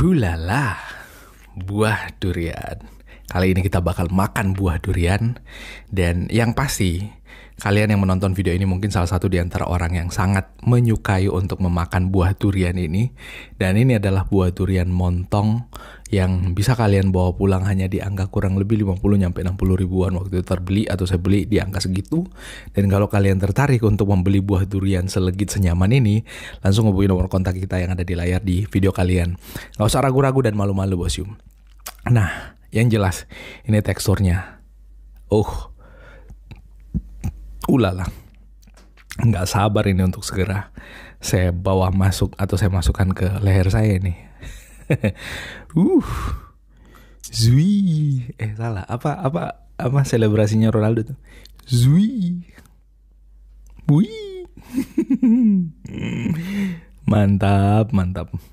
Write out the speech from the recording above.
Hulala, buah durian. Kali ini kita bakal makan buah durian dan yang pasti kalian yang menonton video ini mungkin salah satu di antara orang yang sangat menyukai untuk memakan buah durian ini dan ini adalah buah durian montong yang bisa kalian bawa pulang hanya di angka kurang lebih 50 sampai 60 ribuan waktu itu terbeli atau saya beli di angka segitu dan kalau kalian tertarik untuk membeli buah durian selegit senyaman ini langsung hubungi nomor kontak kita yang ada di layar di video kalian nggak usah ragu-ragu dan malu-malu bosium nah yang jelas, ini teksturnya. Oh, ulala. Nggak sabar ini untuk segera saya bawa masuk atau saya masukkan ke leher saya ini. uh, zui. Eh salah. Apa apa apa selebrasinya Ronaldo tuh? Zui. Bui. mantap, mantap.